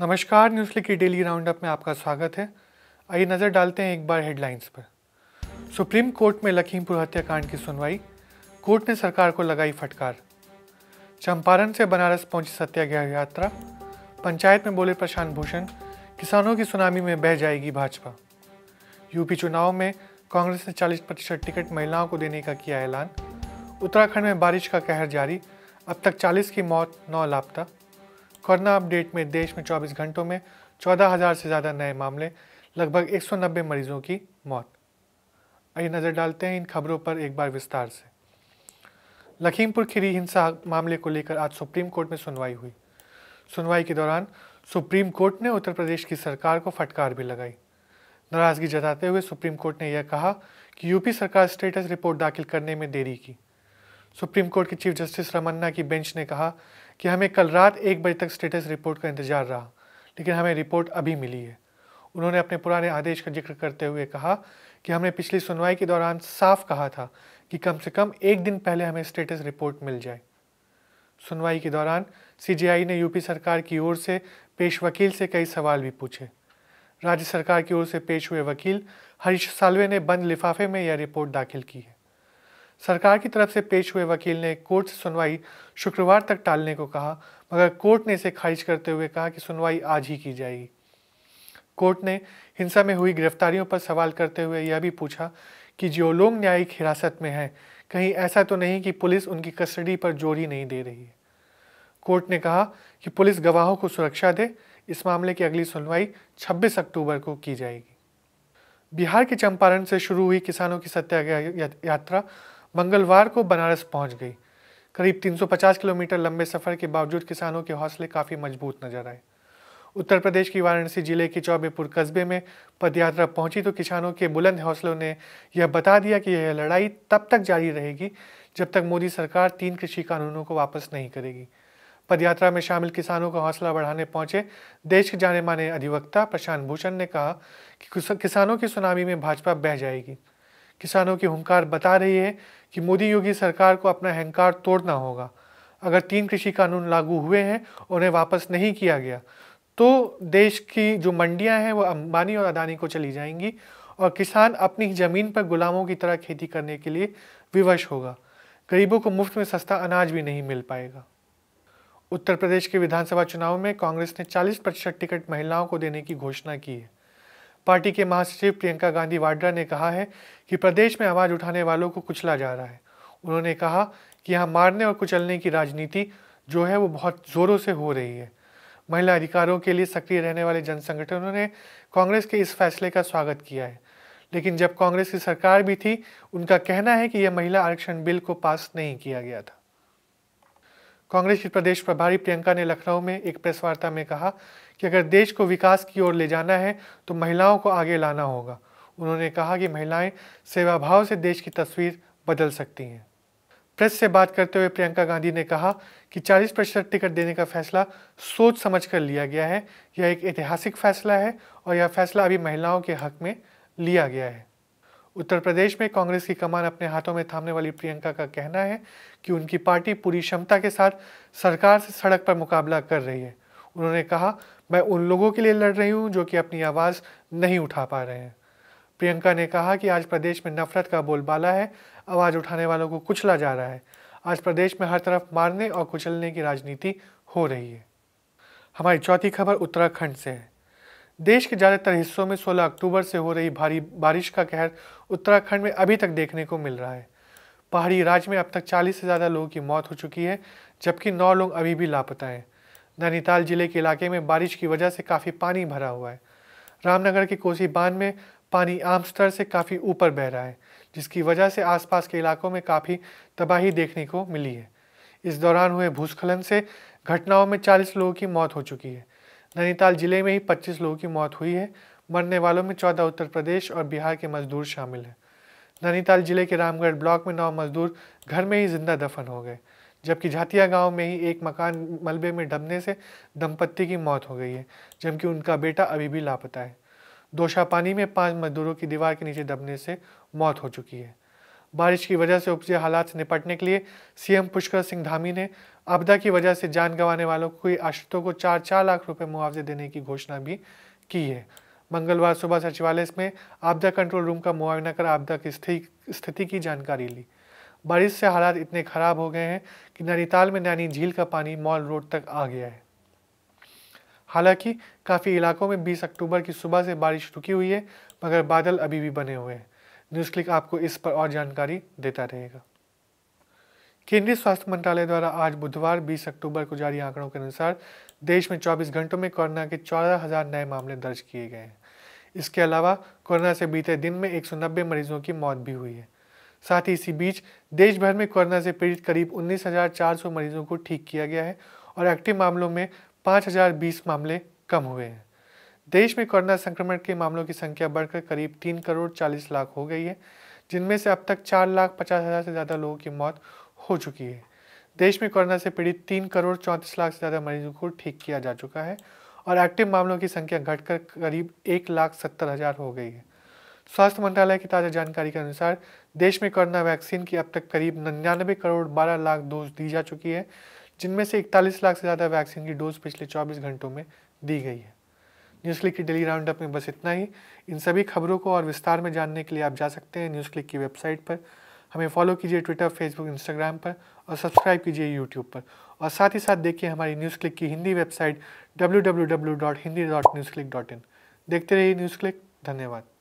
नमस्कार न्यूज की daily roundup में आपका स्वागत है आइए नज़र डालते हैं एक बार हेडलाइंस पर सुप्रीम कोर्ट में लखीमपुर हत्याकांड की सुनवाई कोर्ट ने सरकार को लगाई फटकार चंपारण से बनारस पहुंची सत्याग्रह यात्रा पंचायत में बोले प्रशांत भूषण किसानों की सुनामी में बह जाएगी भाजपा यूपी चुनाव में कांग्रेस ने 40 प्रतिशत टिकट महिलाओं को देने का किया ऐलान उत्तराखंड में बारिश का कहर जारी अब तक 40 की मौत नौ लापता कोरोना अपडेट में देश में 24 घंटों में 14,000 से ज़्यादा नए मामले लगभग 190 मरीजों की मौत आइए नज़र डालते हैं इन खबरों पर एक बार विस्तार से लखीमपुर खीरी हिंसा मामले को लेकर आज सुप्रीम कोर्ट में सुनवाई हुई सुनवाई के दौरान सुप्रीम कोर्ट ने उत्तर प्रदेश की सरकार को फटकार भी लगाई नाराज़गी जताते हुए सुप्रीम कोर्ट ने यह कहा कि यूपी सरकार स्टेटस रिपोर्ट दाखिल करने में देरी की सुप्रीम कोर्ट के चीफ जस्टिस रमन्ना की बेंच ने कहा कि हमें कल रात एक बजे तक स्टेटस रिपोर्ट का इंतजार रहा लेकिन हमें रिपोर्ट अभी मिली है उन्होंने अपने पुराने आदेश का जिक्र करते हुए कहा कि हमने पिछली सुनवाई के दौरान साफ कहा था कि कम से कम एक दिन पहले हमें स्टेटस रिपोर्ट मिल जाए सुनवाई के दौरान सीजीआई ने यूपी सरकार की ओर से पेश वकील से कई सवाल भी पूछे राज्य सरकार की ओर से पेश हुए वकील हरीश सालवे ने बंद लिफाफे में यह रिपोर्ट दाखिल की है सरकार की तरफ से पेश हुए वकील ने कोर्ट से सुनवाई शुक्रवार तक टालने को कहा मगर कोर्ट ने इसे खारिज करते हुए कहा कि सुनवाई आज ही की जाएगी कोर्ट ने हिंसा में हुई गिरफ्तारियों पर सवाल करते हुए यह भी पूछा कि जो लोग न्यायिक हिरासत में हैं कहीं ऐसा तो नहीं कि पुलिस उनकी कस्टडी पर जोर ही नहीं दे रही है कोर्ट ने कहा कि पुलिस गवाहों को सुरक्षा दे इस मामले की अगली सुनवाई 26 अक्टूबर को की जाएगी बिहार के चंपारण से शुरू हुई किसानों की सत्याग्रह यात्रा मंगलवार को बनारस पहुंच गई करीब 350 किलोमीटर लंबे सफर के बावजूद किसानों के हौसले काफ़ी मजबूत नजर आए उत्तर प्रदेश की वाराणसी जिले के चौबेपुर कस्बे में पदयात्रा पहुंची तो किसानों के बुलंद हौसलों ने यह बता दिया कि यह लड़ाई तब तक जारी रहेगी जब तक मोदी सरकार तीन कृषि कानूनों को वापस नहीं करेगी पदयात्रा में शामिल किसानों का हौसला बढ़ाने पहुंचे देश के जाने माने अधिवक्ता प्रशांत भूषण ने कहा कि किसानों की सुनामी में भाजपा बह जाएगी किसानों की हुंकार बता रही है कि मोदी योगी सरकार को अपना अहंकार तोड़ना होगा अगर तीन कृषि कानून लागू हुए हैं उन्हें वापस नहीं किया गया तो देश की जो मंडियां हैं वो अंबानी और अदानी को चली जाएंगी और किसान अपनी ज़मीन पर गुलामों की तरह खेती करने के लिए विवश होगा गरीबों को मुफ्त में सस्ता अनाज भी नहीं मिल पाएगा उत्तर प्रदेश के विधानसभा चुनाव में कांग्रेस ने 40 प्रतिशत टिकट महिलाओं को देने की घोषणा की है पार्टी के महासचिव प्रियंका गांधी वाड्रा ने कहा है कि प्रदेश में आवाज़ उठाने वालों को कुचला जा रहा है उन्होंने कहा कि यहाँ मारने और कुचलने की राजनीति जो है वो बहुत ज़ोरों से हो रही है महिला अधिकारों के लिए सक्रिय रहने वाले जन संगठनों ने कांग्रेस के इस फैसले का स्वागत किया है लेकिन जब कांग्रेस की सरकार भी थी उनका कहना है कि यह महिला आरक्षण बिल को पास नहीं किया गया था कांग्रेस की प्रदेश प्रभारी प्रियंका ने लखनऊ में एक प्रेस वार्ता में कहा कि अगर देश को विकास की ओर ले जाना है तो महिलाओं को आगे लाना होगा उन्होंने कहा कि महिलाएं सेवा भाव से देश की तस्वीर बदल सकती हैं प्रेस से बात करते हुए प्रियंका गांधी ने कहा कि 40 प्रतिशत टिकट देने का फैसला सोच समझ कर लिया गया है यह एक ऐतिहासिक फैसला है और यह फैसला अभी महिलाओं के हक में लिया गया है उत्तर प्रदेश में कांग्रेस की कमान अपने हाथों में थामने वाली प्रियंका का कहना है कि उनकी पार्टी पूरी क्षमता के साथ सरकार से सड़क पर मुकाबला कर रही है उन्होंने कहा मैं उन लोगों के लिए लड़ रही हूँ जो कि अपनी आवाज़ नहीं उठा पा रहे हैं प्रियंका ने कहा कि आज प्रदेश में नफरत का बोलबाला है आवाज़ उठाने वालों को कुचला जा रहा है आज प्रदेश में हर तरफ मारने और कुचलने की राजनीति हो रही है हमारी चौथी खबर उत्तराखंड से है देश के ज़्यादातर हिस्सों में 16 अक्टूबर से हो रही भारी बारिश का कहर उत्तराखंड में अभी तक देखने को मिल रहा है पहाड़ी राज्य में अब तक 40 से ज़्यादा लोगों की मौत हो चुकी है जबकि नौ लोग अभी भी लापता हैं नैनीताल जिले के इलाके में बारिश की वजह से काफ़ी पानी भरा हुआ है रामनगर के कोसी बांध में पानी आम स्तर से काफ़ी ऊपर बह रहा है जिसकी वजह से आसपास के इलाकों में काफ़ी तबाही देखने को मिली है इस दौरान हुए भूस्खलन से घटनाओं में 40 लोगों की मौत हो चुकी है नैनीताल जिले में ही 25 लोगों की मौत हुई है मरने वालों में 14 उत्तर प्रदेश और बिहार के मजदूर शामिल हैं नैनीताल जिले के रामगढ़ ब्लॉक में नौ मजदूर घर में ही जिंदा दफन हो गए जबकि झातिया गांव में ही एक मकान मलबे में डबने से दंपत्ति की मौत हो गई है जबकि उनका बेटा अभी भी लापता है दोषापानी में पांच मजदूरों की दीवार के नीचे दबने से मौत हो चुकी है बारिश की वजह से उपजे हालात से निपटने के लिए सीएम पुष्कर सिंह धामी ने आपदा की वजह से जान गंवाने वालों के आश्रितों को चार चार लाख रुपए मुआवजे देने की घोषणा भी की है मंगलवार सुबह सचिवालय में आपदा कंट्रोल रूम का मुआयना कर आपदा की स्थिति की जानकारी ली बारिश से हालात इतने खराब हो गए हैं कि नैनीताल में नैनी झील का पानी मॉल रोड तक आ गया है हालांकि काफ़ी इलाकों में 20 अक्टूबर की सुबह से बारिश रुकी हुई है मगर बादल अभी भी बने हुए हैं न्यूज़ क्लिक आपको इस पर और जानकारी देता रहेगा केंद्रीय स्वास्थ्य मंत्रालय द्वारा आज बुधवार 20 अक्टूबर को जारी आंकड़ों के अनुसार देश में 24 घंटों में कोरोना के चौदह हज़ार नए मामले दर्ज किए गए हैं इसके अलावा कोरोना से बीते दिन में एक मरीजों की मौत भी हुई है साथ ही इसी बीच देश भर में कोरोना से पीड़ित करीब 19,400 मरीजों को ठीक किया गया है और एक्टिव मामलों में 5,020 मामले कम हुए हैं देश में कोरोना संक्रमण के मामलों की संख्या बढ़कर करीब तीन करोड़ चालीस लाख हो गई है जिनमें से अब तक चार लाख पचास हज़ार से ज़्यादा लोगों की मौत हो चुकी है देश में कोरोना से पीड़ित तीन करोड़ चौंतीस लाख से ज़्यादा मरीजों को ठीक किया जा चुका है और एक्टिव मामलों की संख्या घटकर करीब एक लाख सत्तर हज़ार हो गई है स्वास्थ्य मंत्रालय की ताज़ा जानकारी के अनुसार देश में कोरोना वैक्सीन की अब तक करीब निन्यानवे करोड़ बारह लाख डोज दी जा चुकी है जिनमें से इकतालीस लाख से ज़्यादा वैक्सीन की डोज पिछले चौबीस घंटों में दी गई है न्यूज़ क्लिक की डेली राउंड अप में बस इतना ही इन सभी खबरों को और विस्तार में जानने के लिए आप जा सकते हैं न्यूज़ क्लिक की वेबसाइट पर हमें फॉलो कीजिए ट्विटर फेसबुक इंस्टाग्राम पर और सब्सक्राइब कीजिए यूट्यूब पर और साथ ही साथ देखिए हमारी न्यूज़ क्लिक की हिंदी वेबसाइट डब्ल्यू देखते रहिए न्यूज़ क्लिक धन्यवाद